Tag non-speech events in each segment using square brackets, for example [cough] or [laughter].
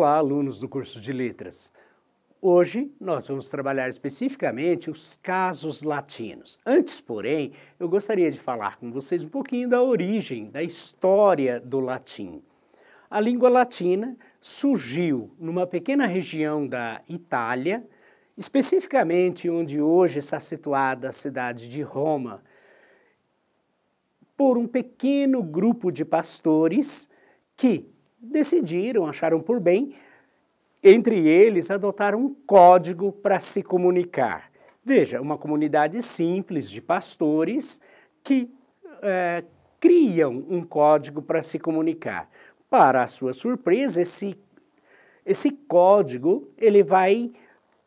Olá, alunos do curso de Letras. Hoje nós vamos trabalhar especificamente os casos latinos. Antes, porém, eu gostaria de falar com vocês um pouquinho da origem, da história do latim. A língua latina surgiu numa pequena região da Itália, especificamente onde hoje está situada a cidade de Roma, por um pequeno grupo de pastores que decidiram, acharam por bem, entre eles adotar um código para se comunicar. Veja, uma comunidade simples de pastores que é, criam um código para se comunicar. Para a sua surpresa, esse, esse código ele vai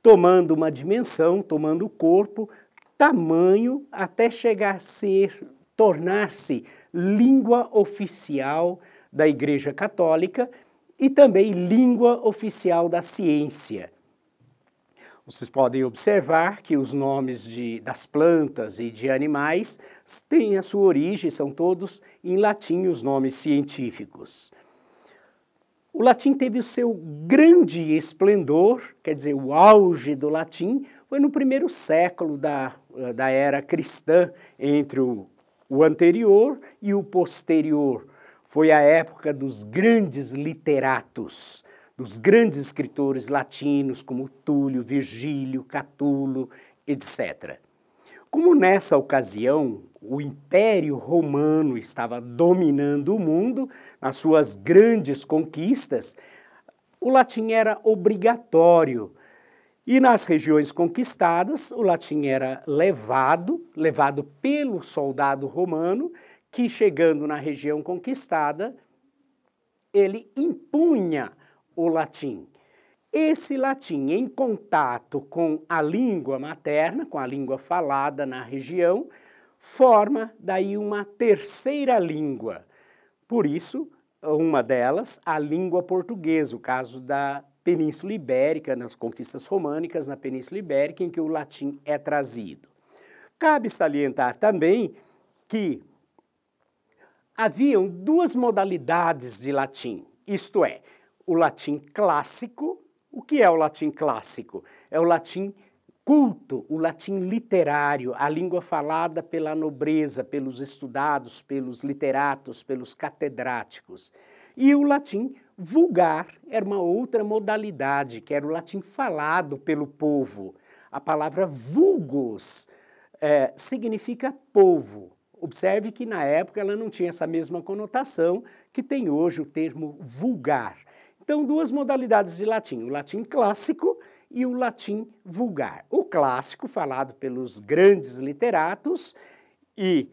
tomando uma dimensão, tomando corpo, tamanho, até chegar a ser, tornar-se língua oficial da Igreja Católica e também língua oficial da ciência. Vocês podem observar que os nomes de, das plantas e de animais têm a sua origem, são todos em latim os nomes científicos. O latim teve o seu grande esplendor, quer dizer, o auge do latim foi no primeiro século da, eh, da era cristã, entre o, o anterior e o posterior, foi a época dos grandes literatos, dos grandes escritores latinos como Túlio, Virgílio, Catulo, etc. Como nessa ocasião o Império Romano estava dominando o mundo nas suas grandes conquistas, o latim era obrigatório. E nas regiões conquistadas, o latim era levado, levado pelo soldado romano, que, chegando na região conquistada, ele impunha o latim. Esse latim, em contato com a língua materna, com a língua falada na região, forma daí uma terceira língua. Por isso, uma delas, a língua portuguesa, o caso da Península Ibérica, nas conquistas românicas na Península Ibérica, em que o latim é trazido. Cabe salientar também que haviam duas modalidades de latim, isto é, o latim clássico. O que é o latim clássico? É o latim culto, o latim literário, a língua falada pela nobreza, pelos estudados, pelos literatos, pelos catedráticos. E o latim vulgar era uma outra modalidade, que era o latim falado pelo povo. A palavra vulgos é, significa povo. Observe que na época ela não tinha essa mesma conotação que tem hoje o termo vulgar. Então, duas modalidades de latim, o latim clássico e o latim vulgar. O clássico, falado pelos grandes literatos, e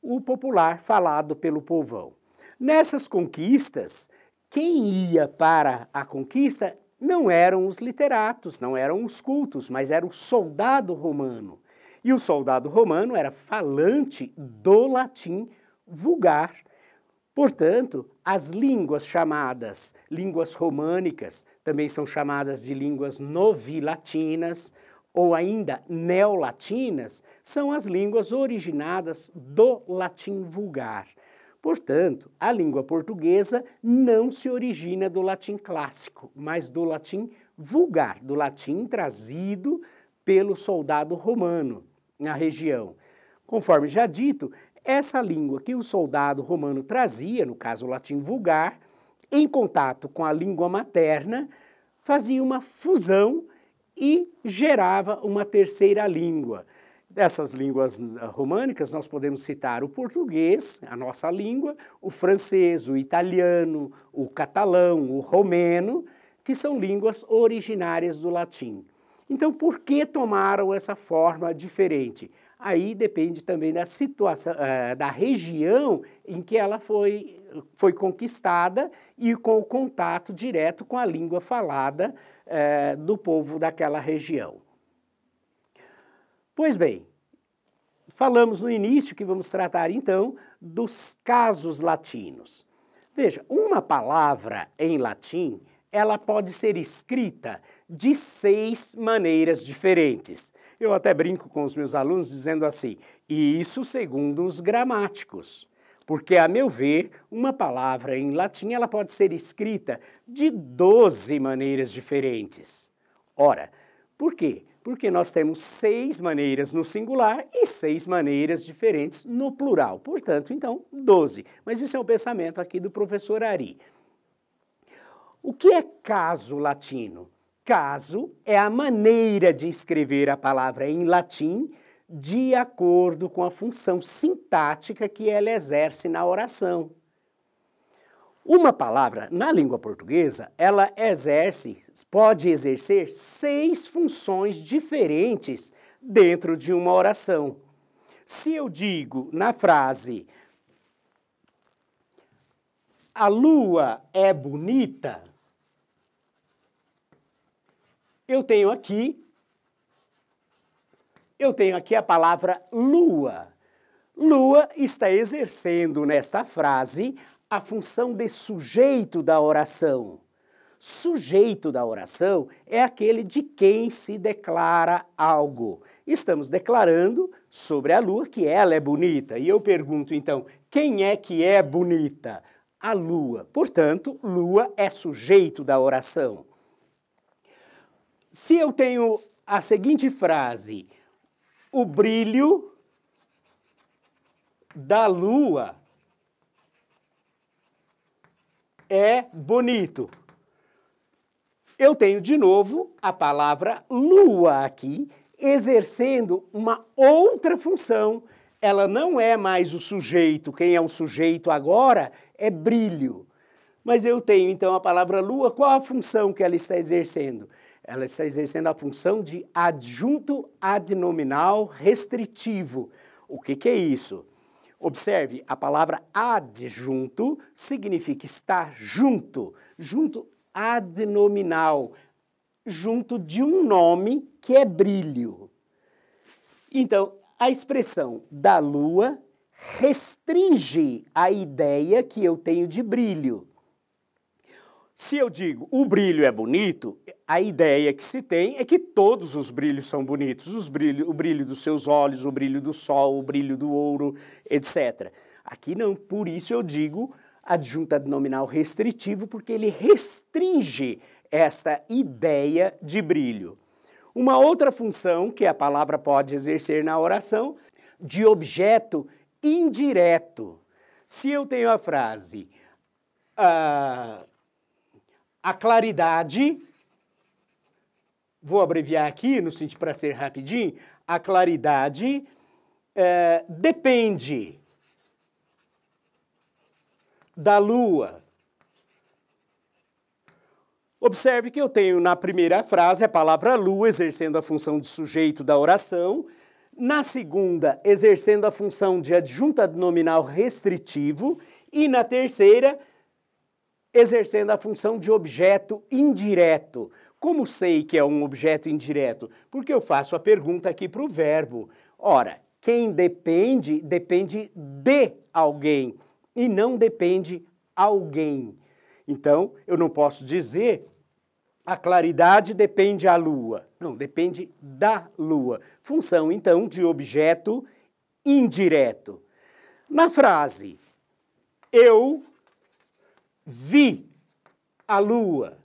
o popular, falado pelo povão. Nessas conquistas, quem ia para a conquista não eram os literatos, não eram os cultos, mas era o soldado romano. E o soldado romano era falante do latim vulgar. Portanto, as línguas chamadas línguas românicas também são chamadas de línguas novilatinas ou ainda neolatinas, são as línguas originadas do latim vulgar. Portanto, a língua portuguesa não se origina do latim clássico, mas do latim vulgar, do latim trazido pelo soldado romano na região. Conforme já dito, essa língua que o soldado romano trazia, no caso o latim vulgar, em contato com a língua materna, fazia uma fusão e gerava uma terceira língua. Dessas línguas ah, românicas, nós podemos citar o português, a nossa língua, o francês, o italiano, o catalão, o romeno, que são línguas originárias do latim. Então, por que tomaram essa forma diferente? Aí depende também da situação, eh, da região em que ela foi, foi conquistada e com o contato direto com a língua falada eh, do povo daquela região. Pois bem, falamos no início que vamos tratar então dos casos latinos. Veja, uma palavra em latim, ela pode ser escrita de seis maneiras diferentes. Eu até brinco com os meus alunos dizendo assim, e isso segundo os gramáticos. Porque, a meu ver, uma palavra em latim ela pode ser escrita de 12 maneiras diferentes. Ora, por quê? Porque nós temos seis maneiras no singular e seis maneiras diferentes no plural. Portanto, então, 12. Mas isso é um pensamento aqui do professor Ari. O que é caso latino? Caso é a maneira de escrever a palavra em latim de acordo com a função sintática que ela exerce na oração. Uma palavra na língua portuguesa, ela exerce, pode exercer seis funções diferentes dentro de uma oração. Se eu digo na frase a lua é bonita, eu tenho aqui, eu tenho aqui a palavra lua. Lua está exercendo nesta frase a função de sujeito da oração. Sujeito da oração é aquele de quem se declara algo. Estamos declarando sobre a lua que ela é bonita. E eu pergunto então, quem é que é bonita? A lua. Portanto, lua é sujeito da oração. Se eu tenho a seguinte frase, o brilho da lua é bonito. Eu tenho de novo a palavra lua aqui, exercendo uma outra função. Ela não é mais o sujeito, quem é o sujeito agora é brilho. Mas eu tenho então a palavra lua, qual a função que ela está exercendo? ela está exercendo a função de adjunto adnominal restritivo. O que, que é isso? Observe, a palavra adjunto significa estar junto, junto adnominal, junto de um nome que é brilho. Então, a expressão da lua restringe a ideia que eu tenho de brilho. Se eu digo o brilho é bonito, a ideia que se tem é que todos os brilhos são bonitos, brilho, o brilho dos seus olhos, o brilho do sol, o brilho do ouro, etc. Aqui não, por isso eu digo adjunta nominal restritivo, porque ele restringe esta ideia de brilho. Uma outra função que a palavra pode exercer na oração, de objeto indireto. Se eu tenho a frase, ah, a claridade, vou abreviar aqui no sentido para ser rapidinho, a claridade é, depende da lua. Observe que eu tenho na primeira frase a palavra lua exercendo a função de sujeito da oração, na segunda, exercendo a função de adjunta nominal restritivo, e na terceira, exercendo a função de objeto indireto. Como sei que é um objeto indireto? Porque eu faço a pergunta aqui para o verbo. Ora, quem depende, depende de alguém e não depende alguém. Então, eu não posso dizer a claridade depende da lua. Não, depende da lua. Função, então, de objeto indireto. Na frase, eu vi a lua.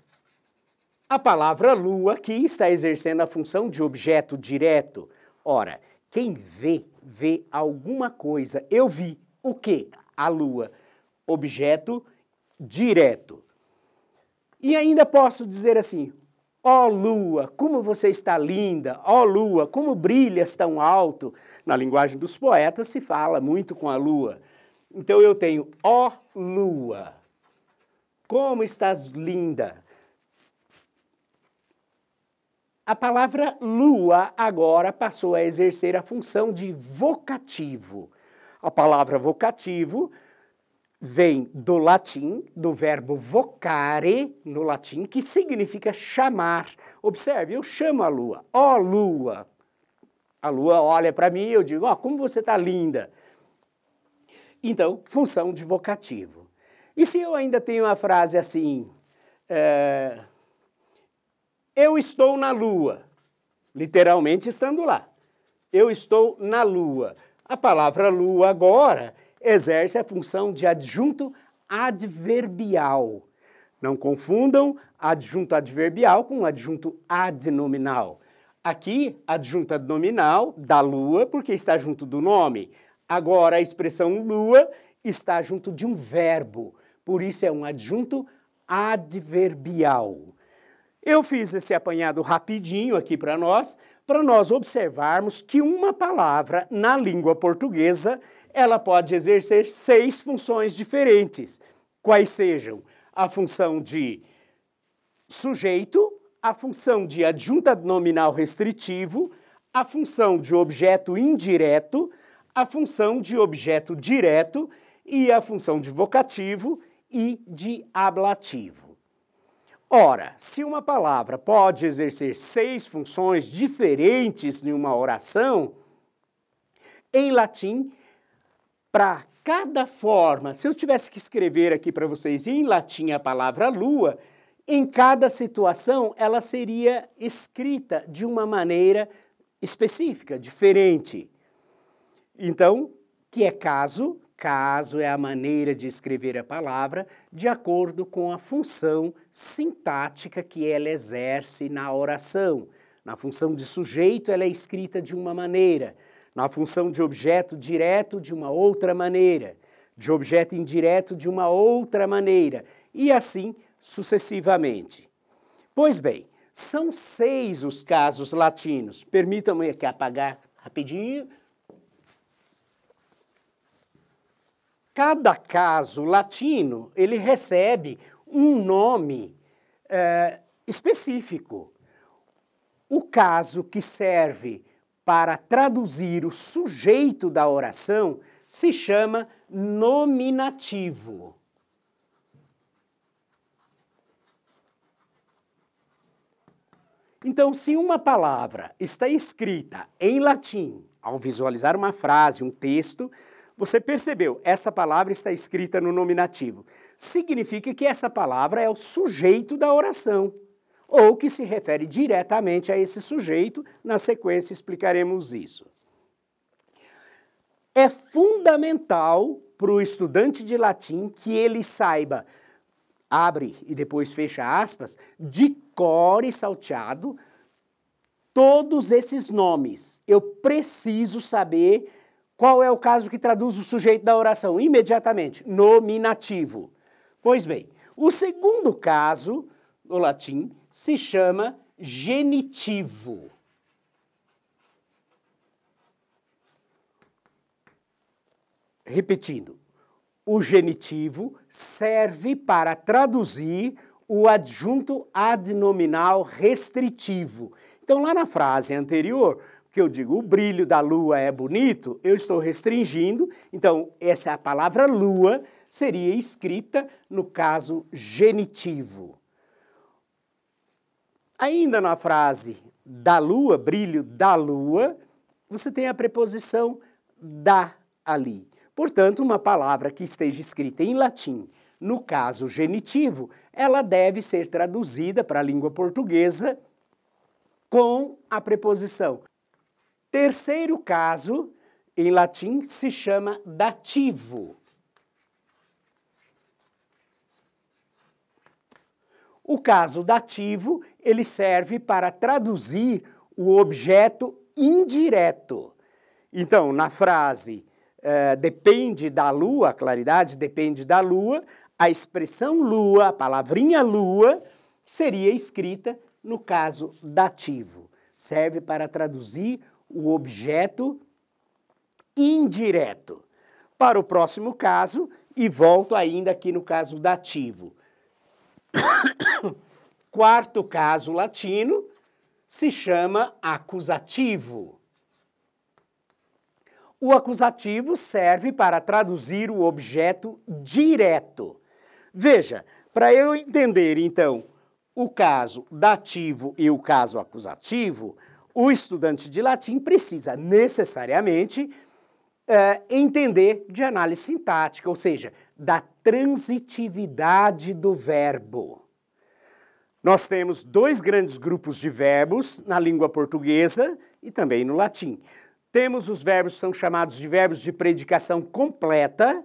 A palavra lua aqui está exercendo a função de objeto direto. Ora, quem vê, vê alguma coisa. Eu vi o quê A lua. Objeto direto. E ainda posso dizer assim: Ó oh, lua, como você está linda! Ó oh, lua, como brilhas tão alto! Na linguagem dos poetas se fala muito com a lua. Então eu tenho ó oh, lua, como estás linda? A palavra lua agora passou a exercer a função de vocativo. A palavra vocativo vem do latim, do verbo vocare, no latim, que significa chamar. Observe, eu chamo a lua, ó oh, lua. A lua olha para mim e eu digo, ó, oh, como você está linda. Então, função de vocativo. E se eu ainda tenho uma frase assim, é, eu estou na lua, literalmente estando lá, eu estou na lua. A palavra lua agora exerce a função de adjunto adverbial. Não confundam adjunto adverbial com adjunto adnominal. Aqui, adjunto adnominal da lua, porque está junto do nome. Agora, a expressão lua está junto de um verbo, por isso é um adjunto adverbial. Eu fiz esse apanhado rapidinho aqui para nós, para nós observarmos que uma palavra na língua portuguesa, ela pode exercer seis funções diferentes, quais sejam a função de sujeito, a função de adjunta nominal restritivo, a função de objeto indireto, a função de objeto direto e a função de vocativo e de ablativo. Ora, se uma palavra pode exercer seis funções diferentes em uma oração, em latim, para cada forma, se eu tivesse que escrever aqui para vocês em latim a palavra lua, em cada situação ela seria escrita de uma maneira específica, diferente. Então, que é caso, caso é a maneira de escrever a palavra de acordo com a função sintática que ela exerce na oração. Na função de sujeito, ela é escrita de uma maneira, na função de objeto direto, de uma outra maneira, de objeto indireto, de uma outra maneira, e assim sucessivamente. Pois bem, são seis os casos latinos. Permitam-me aqui apagar rapidinho Cada caso latino ele recebe um nome é, específico. O caso que serve para traduzir o sujeito da oração se chama nominativo. Então, se uma palavra está escrita em latim, ao visualizar uma frase, um texto, você percebeu, essa palavra está escrita no nominativo. Significa que essa palavra é o sujeito da oração, ou que se refere diretamente a esse sujeito. Na sequência explicaremos isso. É fundamental para o estudante de latim que ele saiba, abre e depois fecha aspas, de cor e salteado, todos esses nomes. Eu preciso saber qual é o caso que traduz o sujeito da oração? Imediatamente, nominativo. Pois bem, o segundo caso, no latim, se chama genitivo. Repetindo, o genitivo serve para traduzir o adjunto adnominal restritivo. Então, lá na frase anterior, que eu digo o brilho da lua é bonito, eu estou restringindo. Então, essa é a palavra lua seria escrita no caso genitivo. Ainda na frase da lua, brilho da lua, você tem a preposição da ali. Portanto, uma palavra que esteja escrita em latim, no caso genitivo, ela deve ser traduzida para a língua portuguesa com a preposição Terceiro caso, em latim, se chama dativo. O caso dativo, ele serve para traduzir o objeto indireto. Então, na frase uh, depende da lua, a claridade depende da lua, a expressão lua, a palavrinha lua, seria escrita no caso dativo. Serve para traduzir o objeto indireto. Para o próximo caso, e volto ainda aqui no caso dativo. [coughs] Quarto caso latino se chama acusativo. O acusativo serve para traduzir o objeto direto. Veja, para eu entender então o caso dativo e o caso acusativo, o estudante de latim precisa necessariamente eh, entender de análise sintática, ou seja, da transitividade do verbo. Nós temos dois grandes grupos de verbos na língua portuguesa e também no latim. Temos os verbos que são chamados de verbos de predicação completa.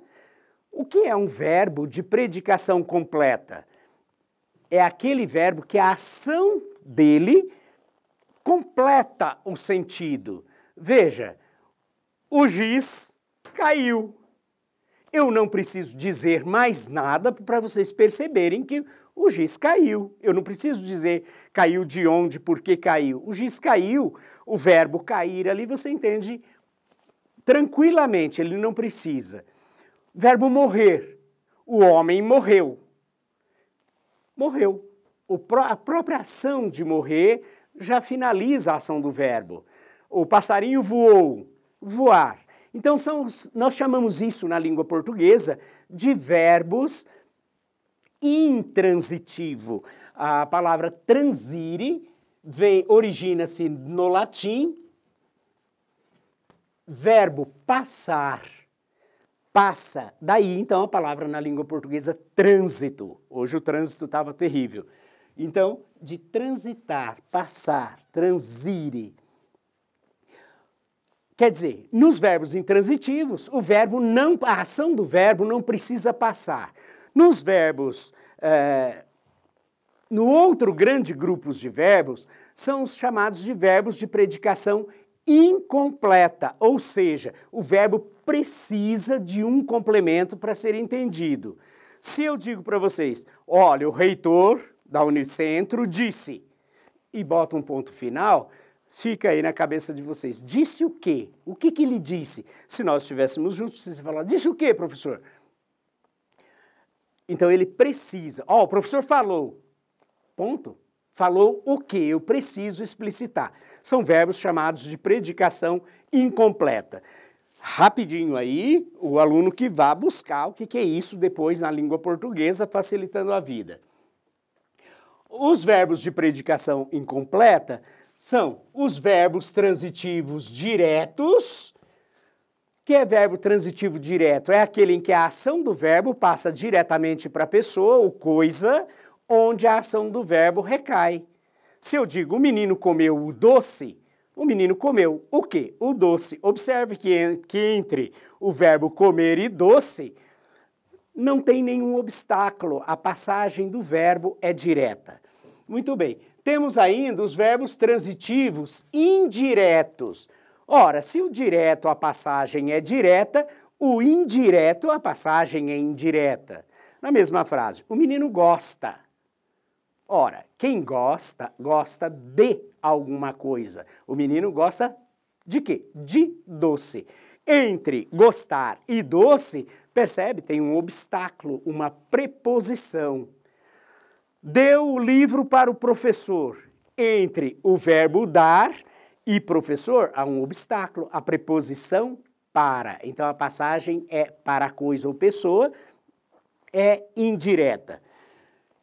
O que é um verbo de predicação completa? É aquele verbo que a ação dele completa o sentido. Veja, o giz caiu. Eu não preciso dizer mais nada para vocês perceberem que o giz caiu. Eu não preciso dizer caiu de onde, por que caiu. O giz caiu, o verbo cair ali você entende tranquilamente, ele não precisa. Verbo morrer. O homem morreu. Morreu. a própria ação de morrer já finaliza a ação do verbo. O passarinho voou, voar. Então, são, nós chamamos isso na língua portuguesa de verbos intransitivo. A palavra transire vem origina-se no latim verbo passar. Passa. Daí então a palavra na língua portuguesa trânsito. Hoje o trânsito estava terrível. Então, de transitar, passar, transire. Quer dizer, nos verbos intransitivos, o verbo não, a ação do verbo não precisa passar. Nos verbos, é, no outro grande grupo de verbos, são os chamados de verbos de predicação incompleta, ou seja, o verbo precisa de um complemento para ser entendido. Se eu digo para vocês, olha, o reitor da Unicentro disse, e bota um ponto final, fica aí na cabeça de vocês. Disse o quê? O que, que ele disse? Se nós estivéssemos juntos, vocês falar, disse o quê, professor? Então ele precisa. Ó, oh, o professor falou. Ponto. Falou o que eu preciso explicitar. São verbos chamados de predicação incompleta. Rapidinho aí, o aluno que vá buscar o que, que é isso depois na língua portuguesa, facilitando a vida. Os verbos de predicação incompleta são os verbos transitivos diretos. Que é verbo transitivo direto? É aquele em que a ação do verbo passa diretamente para a pessoa ou coisa, onde a ação do verbo recai. Se eu digo o menino comeu o doce, o menino comeu o quê? O doce. Observe que, que entre o verbo comer e doce não tem nenhum obstáculo. A passagem do verbo é direta. Muito bem. Temos ainda os verbos transitivos indiretos. Ora, se o direto a passagem é direta, o indireto a passagem é indireta. Na mesma frase, o menino gosta. Ora, quem gosta, gosta de alguma coisa. O menino gosta de quê? De doce. Entre gostar e doce, percebe, tem um obstáculo, uma preposição deu o livro para o professor. Entre o verbo dar e professor, há um obstáculo, a preposição para. Então a passagem é para coisa ou pessoa, é indireta.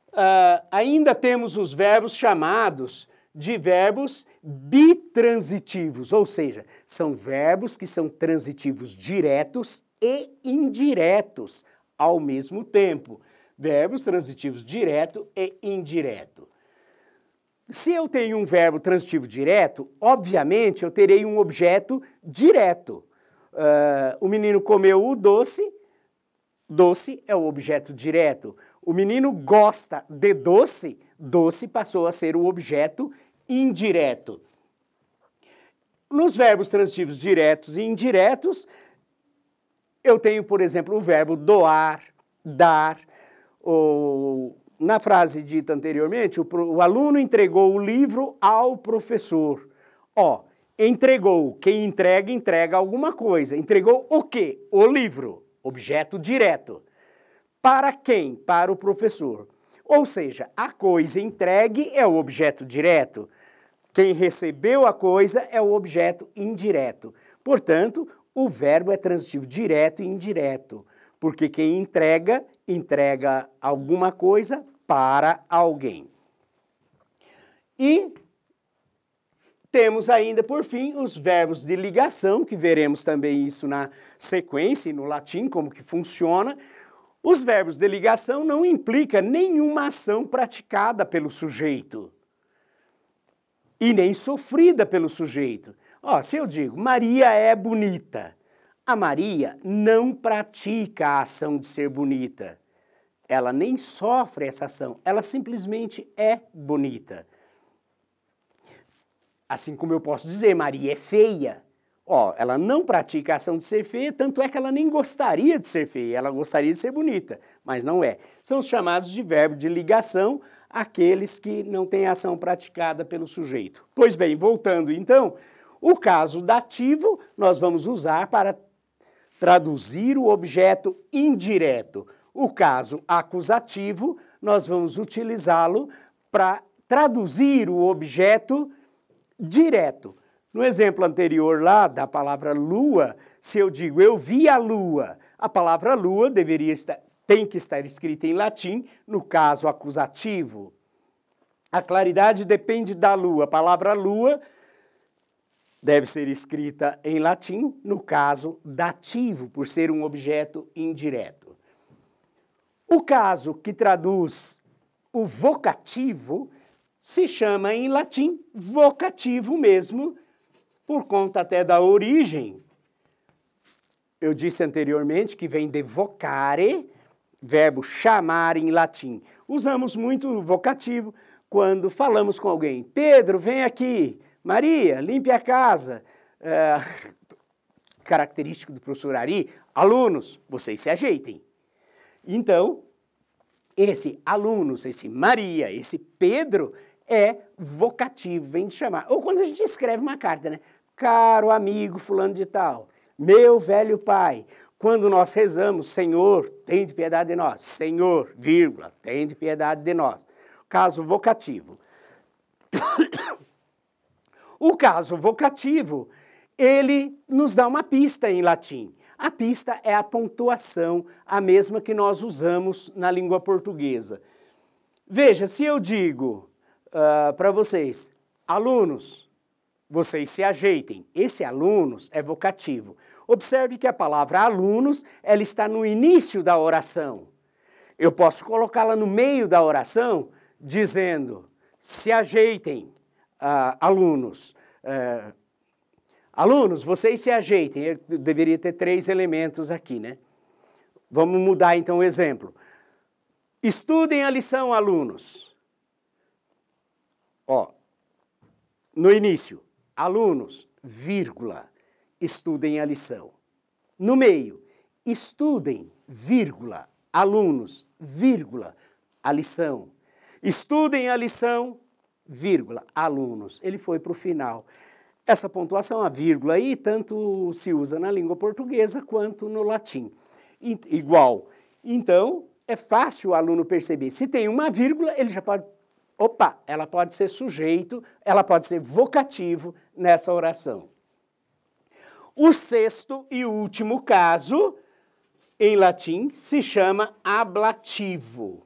Uh, ainda temos os verbos chamados de verbos bitransitivos, ou seja, são verbos que são transitivos diretos e indiretos ao mesmo tempo verbos transitivos direto e indireto. Se eu tenho um verbo transitivo direto, obviamente eu terei um objeto direto. Uh, o menino comeu o doce, doce é o objeto direto. O menino gosta de doce, doce passou a ser o objeto indireto. Nos verbos transitivos diretos e indiretos, eu tenho, por exemplo, o verbo doar, dar, o, na frase dita anteriormente, o, o, aluno entregou o livro ao professor. Ó, entregou. Quem entrega, entrega alguma coisa. Entregou o quê? O livro, objeto direto. Para quem? Para o professor. Ou seja, a coisa entregue é o objeto direto. Quem recebeu a coisa é o objeto indireto. Portanto, o verbo é transitivo direto e indireto. Porque quem entrega, entrega alguma coisa para alguém. E temos ainda, por fim, os verbos de ligação, que veremos também isso na sequência e no latim, como que funciona. Os verbos de ligação não implicam nenhuma ação praticada pelo sujeito e nem sofrida pelo sujeito. Ó, se eu digo Maria é bonita, a Maria não pratica a ação de ser bonita. Ela nem sofre essa ação, ela simplesmente é bonita. Assim como eu posso dizer, Maria é feia. Ó, ela não pratica a ação de ser feia, tanto é que ela nem gostaria de ser feia, ela gostaria de ser bonita, mas não é. São os chamados de verbo de ligação, aqueles que não têm ação praticada pelo sujeito. Pois bem, voltando então, o caso dativo nós vamos usar para traduzir o objeto indireto. O caso acusativo, nós vamos utilizá-lo para traduzir o objeto direto. No exemplo anterior lá da palavra lua, se eu digo eu vi a lua, a palavra lua deveria estar, tem que estar escrita em latim, no caso acusativo. A claridade depende da lua. A palavra lua deve ser escrita em latim, no caso dativo, por ser um objeto indireto. O caso que traduz o vocativo se chama em latim vocativo mesmo, por conta até da origem. Eu disse anteriormente que vem de vocare, verbo chamar em latim. Usamos muito o vocativo quando falamos com alguém. Pedro, vem aqui. Maria, limpe a casa. É, [laughs] característico do professor Ari, alunos, vocês se ajeitem. Então, esse alunos, esse Maria, esse Pedro é vocativo, vem de chamar. Ou quando a gente escreve uma carta, né? Caro amigo fulano de tal, meu velho pai, quando nós rezamos, Senhor, tem de piedade de nós. Senhor, vírgula, tem de piedade de nós. Caso vocativo. [coughs] O caso vocativo, ele nos dá uma pista em latim. A pista é a pontuação, a mesma que nós usamos na língua portuguesa. Veja, se eu digo uh, ah, para vocês, alunos, vocês se ajeitem. Esse alunos é vocativo. Observe que a palavra alunos, ela está no início da oração. Eu posso colocá-la no meio da oração dizendo: se ajeitem ah, alunos. É, alunos, vocês se ajeitem. Eu deveria ter três elementos aqui, né? Vamos mudar então o exemplo. Estudem a lição, alunos. Ó, no início, alunos, vírgula, estudem a lição. No meio, estudem, vírgula, alunos, vírgula, a lição. Estudem a lição, vírgula, alunos. Ele foi para o final. Essa pontuação, a vírgula aí, tanto se usa na língua portuguesa quanto no latim. I igual. Então, é fácil o aluno perceber. Se tem uma vírgula, ele já pode. Opa, ela pode ser sujeito, ela pode ser vocativo nessa oração. O sexto e último caso, em latim, se chama ablativo.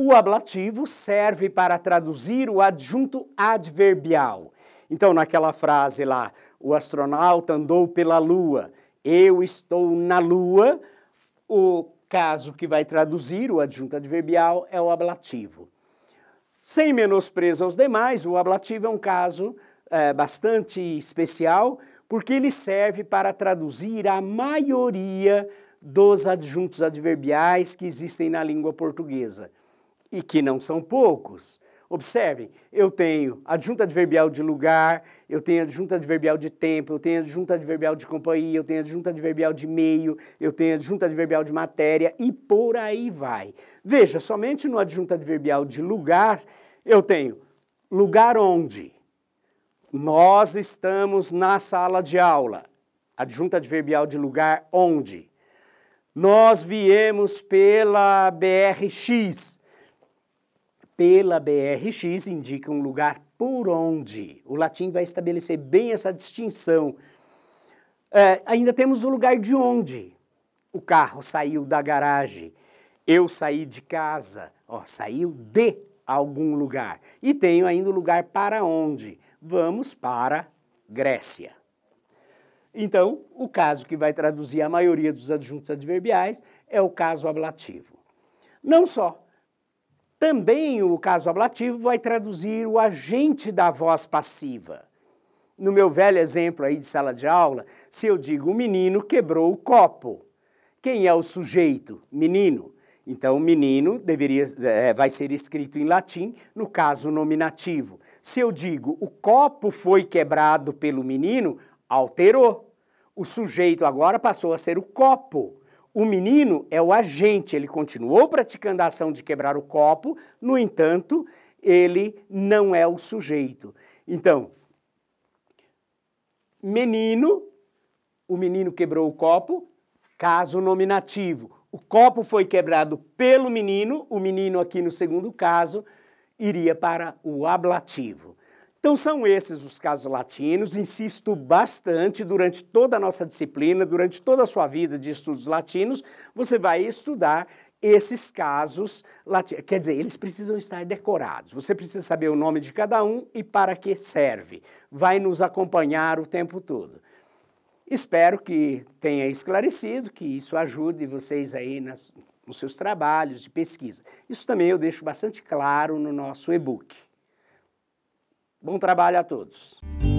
O ablativo serve para traduzir o adjunto adverbial. Então, naquela frase lá, o astronauta andou pela Lua, eu estou na Lua, o caso que vai traduzir o adjunto adverbial é o ablativo. Sem menosprezo aos demais, o ablativo é um caso é, bastante especial, porque ele serve para traduzir a maioria dos adjuntos adverbiais que existem na língua portuguesa e que não são poucos. Observem, eu tenho adjunta adverbial de lugar, eu tenho adjunta adverbial de tempo, eu tenho adjunta adverbial de companhia, eu tenho adjunta adverbial de meio, eu tenho adjunta adverbial de matéria e por aí vai. Veja, somente no adjunta adverbial de lugar, eu tenho lugar onde nós estamos na sala de aula. Adjunta adverbial de lugar onde nós viemos pela BRX pela BRX indica um lugar por onde. O latim vai estabelecer bem essa distinção. É, ainda temos o lugar de onde o carro saiu da garagem, eu saí de casa, ó, saiu de algum lugar. E tenho ainda o lugar para onde. Vamos para Grécia. Então, o caso que vai traduzir a maioria dos adjuntos adverbiais é o caso ablativo. Não só, também o caso ablativo vai traduzir o agente da voz passiva. No meu velho exemplo aí de sala de aula, se eu digo o menino quebrou o copo, quem é o sujeito? Menino. Então, o menino deveria, é, vai ser escrito em latim, no caso nominativo. Se eu digo o copo foi quebrado pelo menino, alterou. O sujeito agora passou a ser o copo. O menino é o agente, ele continuou praticando a ação de quebrar o copo, no entanto, ele não é o sujeito. Então, menino, o menino quebrou o copo, caso nominativo. O copo foi quebrado pelo menino, o menino aqui no segundo caso iria para o ablativo. Então, são esses os casos latinos. Insisto bastante durante toda a nossa disciplina, durante toda a sua vida de estudos latinos, você vai estudar esses casos latinos. Quer dizer, eles precisam estar decorados. Você precisa saber o nome de cada um e para que serve. Vai nos acompanhar o tempo todo. Espero que tenha esclarecido, que isso ajude vocês aí nas, nos seus trabalhos de pesquisa. Isso também eu deixo bastante claro no nosso e-book. Bom trabalho a todos.